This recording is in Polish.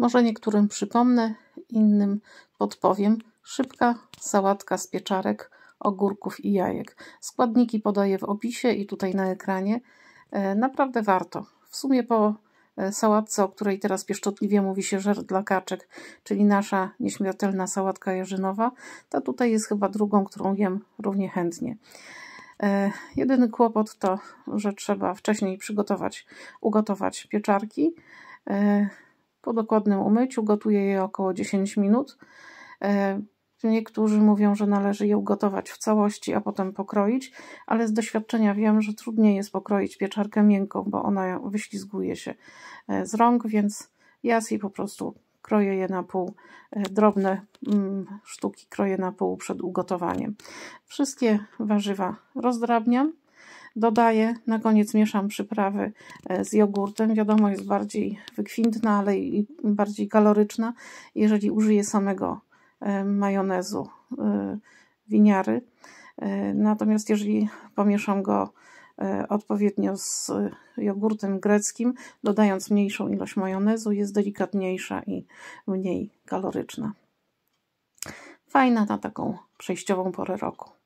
Może niektórym przypomnę, innym podpowiem. Szybka sałatka z pieczarek, ogórków i jajek. Składniki podaję w opisie i tutaj na ekranie. E, naprawdę warto. W sumie po e, sałatce, o której teraz pieszczotliwie mówi się żer dla kaczek, czyli nasza nieśmiertelna sałatka jarzynowa, ta tutaj jest chyba drugą, którą jem równie chętnie. E, jedyny kłopot to, że trzeba wcześniej przygotować, ugotować pieczarki po dokładnym umyciu gotuję je około 10 minut. E, niektórzy mówią, że należy je ugotować w całości, a potem pokroić, ale z doświadczenia wiem, że trudniej jest pokroić pieczarkę miękką, bo ona wyślizguje się e, z rąk, więc ja jej po prostu kroję je na pół, e, drobne mm, sztuki kroję na pół przed ugotowaniem. Wszystkie warzywa rozdrabniam Dodaję, na koniec mieszam przyprawy e, z jogurtem. Wiadomo, jest bardziej wykwintna, ale i bardziej kaloryczna, jeżeli użyję samego e, majonezu e, winiary. Natomiast jeżeli pomieszam go odpowiednio z jogurtem greckim, dodając mniejszą ilość majonezu, jest delikatniejsza i mniej kaloryczna. Fajna na taką przejściową porę roku.